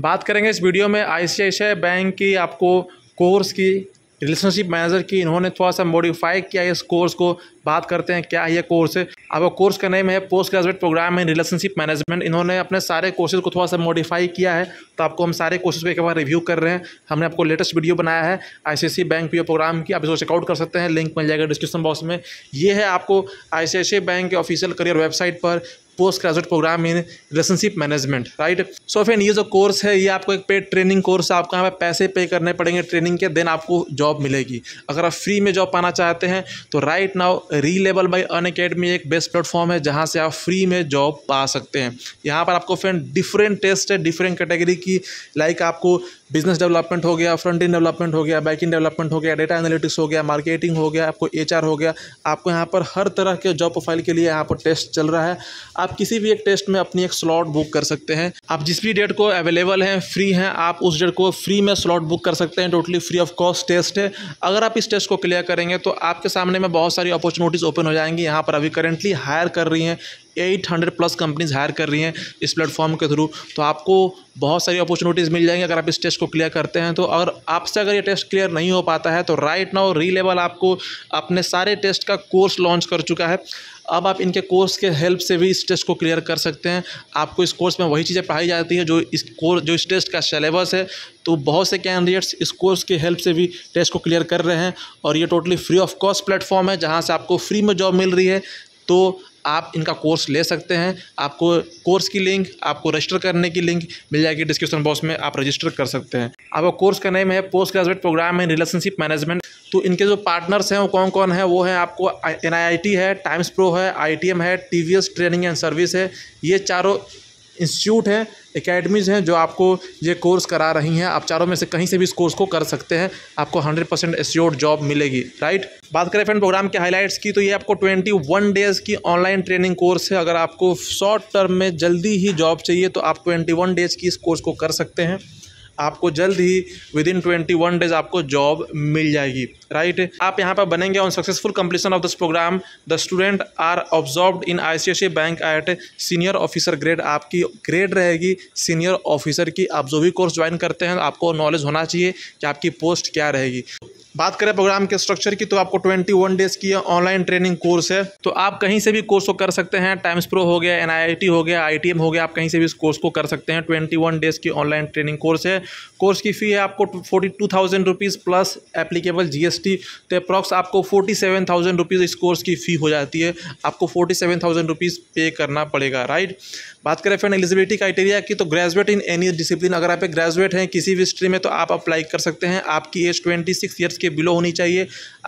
बात करेंगे इस वीडियो में आईसीआईसीआई बैंक की आपको कोर्स की रिलेशनशिप मैनेजर की इन्होंने थोड़ा सा मॉडिफाई किया इस कोर्स को बात करते हैं क्या है ये कोर्स वो कोर्स का नेम है post graduate program in relationship management इन्होंने अपने सारे कोर्सेज को थोड़ा सा मॉडिफाई किया है तो आपको हम सारे कोर्सेज को एक बार रिव्यू कर रहे हैं हमने आपको लेटेस्ट वीडियो बनाया है आई बैंक पी प्रोग्राम की आप इसको चेकआउट कर सकते हैं लिंक मिल जाएगा डिस्क्रिप्शन बॉक्स में ये है आपको आई बैंक e के ऑफिशियल करियर वेबसाइट पर post graduate program in relationship management right so फिर ये जो कोर्स है ये आपको एक पेड ट्रेनिंग कोर्स है आपको यहाँ पे पैसे पे करने पड़ेंगे ट्रेनिंग के देन आपको जॉब मिलेगी अगर आप फ्री में जॉब पाना चाहते हैं तो right now relevel by Unacademy एक बेस्ट प्लेटफॉर्म है जहाँ से आप फ्री में जॉब पा सकते हैं यहाँ पर आपको फ्रेंड डिफरेंट टेस्ट है डिफरेंट कैटेगरी की लाइक आपको बिजनेस डेवलपमेंट हो गया फ्रंट इन डेवलपमेंट हो गया बैकिंग डेवलपमेंट हो गया डेटा एनालिटिक्स हो गया मार्केटिंग हो गया आपको एच हो गया आपको यहाँ पर हर तरह के जॉब प्रोफाइल के लिए यहाँ पर टेस्ट चल रहा है आप किसी भी एक टेस्ट में अपनी एक स्लॉट बुक कर सकते हैं आप जिस भी डेट को अवेलेबल हैं फ्री हैं आप उस डेट को फ्री में स्लॉट बुक कर सकते हैं totally free of cost test है अगर आप इस टेस्ट को क्लियर करेंगे तो आपके सामने में बहुत सारी अपॉर्चुनिटी नोटिस ओपन हो जाएंगे यहाँ पर अभी करेंटली हायर कर रही हैं eight hundred plus companies hire कर रही हैं इस प्लेटफॉर्म के थ्रू तो आपको बहुत सारी अपॉर्चुनिटीज़ मिल जाएंगी अगर आप इस टेस्ट को क्लियर करते हैं तो और आपसे अगर ये टेस्ट क्लियर नहीं हो पाता है तो राइट नाउ री लेवल आपको अपने सारे टेस्ट का कोर्स लॉन्च कर चुका है अब आप इनके कोर्स के हेल्प से भी इस टेस्ट को क्लियर कर सकते हैं आपको इस कोर्स में वही चीज़ें पढ़ाई जाती हैं जो इस कोर्स जो इस टेस्ट का सिलेबस है तो बहुत से कैंडिडेट्स इस कोर्स के हेल्प से भी टेस्ट को क्लियर कर रहे हैं और ये totally free of cost platform है जहाँ से आपको फ्री में जॉब मिल रही है तो आप इनका कोर्स ले सकते हैं आपको कोर्स की लिंक आपको रजिस्टर करने की लिंक मिल जाएगी डिस्क्रिप्शन बॉक्स में आप रजिस्टर कर सकते हैं अब कोर्स का नेम है पोस्ट ग्रेजुएट प्रोग्राम है रिलेशनशिप मैनेजमेंट तो इनके जो पार्टनर्स हैं वो कौन कौन है वो है आपको एन है टाइम्स प्रो है आई है टी ट्रेनिंग एंड सर्विस है ये चारों इंस्टीट्यूट हैं एकेडमीज़ हैं जो आपको ये कोर्स करा रही हैं आप चारों में से कहीं से भी इस कोर्स को कर सकते हैं आपको 100 परसेंट एस्योर्ड जॉब मिलेगी राइट बात करें फ्रेंड प्रोग्राम के हाईलाइट्स की तो ये आपको 21 डेज़ की ऑनलाइन ट्रेनिंग कोर्स है अगर आपको शॉर्ट टर्म में जल्दी ही जॉब चाहिए तो आप ट्वेंटी डेज़ की इस कोर्स को कर सकते हैं आपको जल्द ही within twenty one days आपको जॉब मिल जाएगी राइट आप यहाँ पर बनेंगे on successful completion of this program the student are absorbed in I bank at senior officer grade आपकी ग्रेड रहेगी सीनियर ऑफिसर की आप जो भी कोर्स ज्वाइन करते हैं आपको नॉलेज होना चाहिए कि आपकी पोस्ट क्या रहेगी बात करें प्रोग्राम के स्ट्रक्चर की तो आपको 21 डेज की ऑनलाइन ट्रेनिंग कोर्स है तो आप कहीं से भी कोर्स को कर सकते हैं टाइम्स प्रो हो गया एनआईटी हो गया आईटीएम हो गया आप कहीं से भी इस कोर्स को कर सकते हैं 21 डेज की ऑनलाइन ट्रेनिंग कोर्स है कोर्स की फ़ी है आपको forty two thousand rupees plus applicable GST तो अप्रॉक्स आपको फोर्टी सेवन थाउजेंड रुपीज़ इस कोर्स की फ़ी हो जाती है आपको फोर्टी सेवन थाउजेंड रुपीज़ पे करना पड़ेगा राइट बात करें फ्रेंड एलिजिबिलिटी क्राइटेरिया की तो ग्रेजुएट इन एनी डिसिप्लिन अगर आप ग्रेजुएट हैं किसी भी स्ट्रीम में तो आप अप्लाई कर सकते हैं आपकी एज ट्वेंटी सिक्स ईयर्स के बिलो होनी चाहिए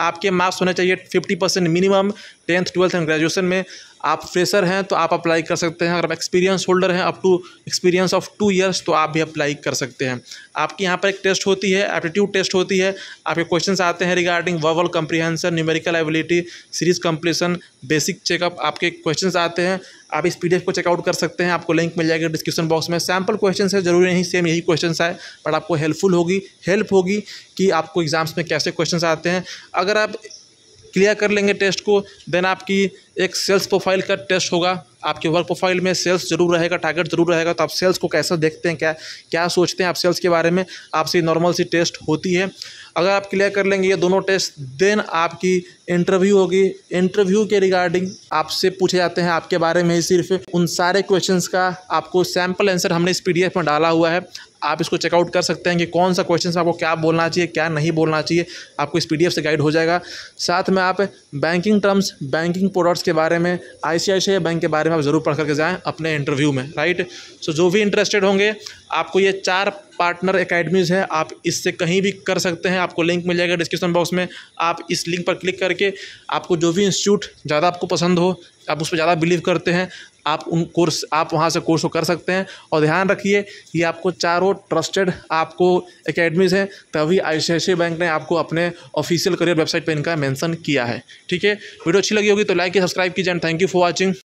आपके मार्क्स होने चाहिए fifty percent minimum tenth twelfth and graduation में आप फ्रेशर हैं तो आप अप्लाई कर सकते हैं अगर आप एक्सपीरियंस होल्डर हैं up to experience of two years तो आप भी अप्लाई कर सकते हैं आपके यहाँ पर एक टेस्ट होती है एप्टीट्यूड टेस्ट होती है आपके क्वेश्चन आते हैं regarding verbal comprehension numerical ability series completion basic checkup आपके क्वेश्चन आते हैं आप इस पी को चेकआउट कर सकते हैं आपको लिंक मिल जाएगा डिस्क्रिप्शन बॉक्स में सैम्पल क्वेश्चन है जरूरी नहीं सेम यही क्वेश्चन आए बट आपको हेल्पफुल होगी हेल्प होगी कि आपको एग्जाम्स में कैसे क्वेश्चन आते हैं अगर आप क्लियर कर लेंगे टेस्ट को देन आपकी एक सेल्स प्रोफाइल का टेस्ट होगा आपके वर्क प्रोफाइल में सेल्स जरूर रहेगा टारगेट जरूर रहेगा तो आप सेल्स को कैसा देखते हैं क्या क्या सोचते हैं आप सेल्स के बारे में आपसे नॉर्मल सी टेस्ट होती है अगर आप क्लियर कर लेंगे ये दोनों टेस्ट देन आपकी इंटरव्यू होगी इंटरव्यू के रिगार्डिंग आपसे पूछे जाते हैं आपके बारे में ही सिर्फ उन सारे क्वेश्चंस का आपको सैम्पल आंसर हमने इस पीडीएफ में डाला हुआ है आप इसको चेकआउट कर सकते हैं कि कौन सा क्वेश्चन आपको क्या बोलना चाहिए क्या नहीं बोलना चाहिए आपको इस पी से गाइड हो जाएगा साथ में आप बैंकिंग टर्म्स बैंकिंग प्रोडक्ट्स के बारे में आई बैंक के बारे में आप ज़रूर पढ़ करके जाएँ अपने इंटरव्यू में राइट सो जो भी इंटरेस्टेड होंगे आपको ये चार पार्टनर एकेडमीज़ है आप इससे कहीं भी कर सकते हैं आपको लिंक मिल जाएगा डिस्क्रिप्शन बॉक्स में आप इस लिंक पर क्लिक करके आपको जो भी इंस्टीट्यूट ज़्यादा आपको पसंद हो आप उस पर ज़्यादा बिलीव करते हैं आप उन कोर्स आप वहाँ से कोर्स कर सकते हैं और ध्यान रखिए ये आपको चारों ट्रस्टेड आपको अकेडमीज़ हैं तभी आई बैंक ने आपको अपने ऑफिशियल करियर वेबसाइट पर इनका मैंसन किया है ठीक है वीडियो अच्छी लगी होगी तो लाइक या सब्सक्राइब कीजिए and thank you for watching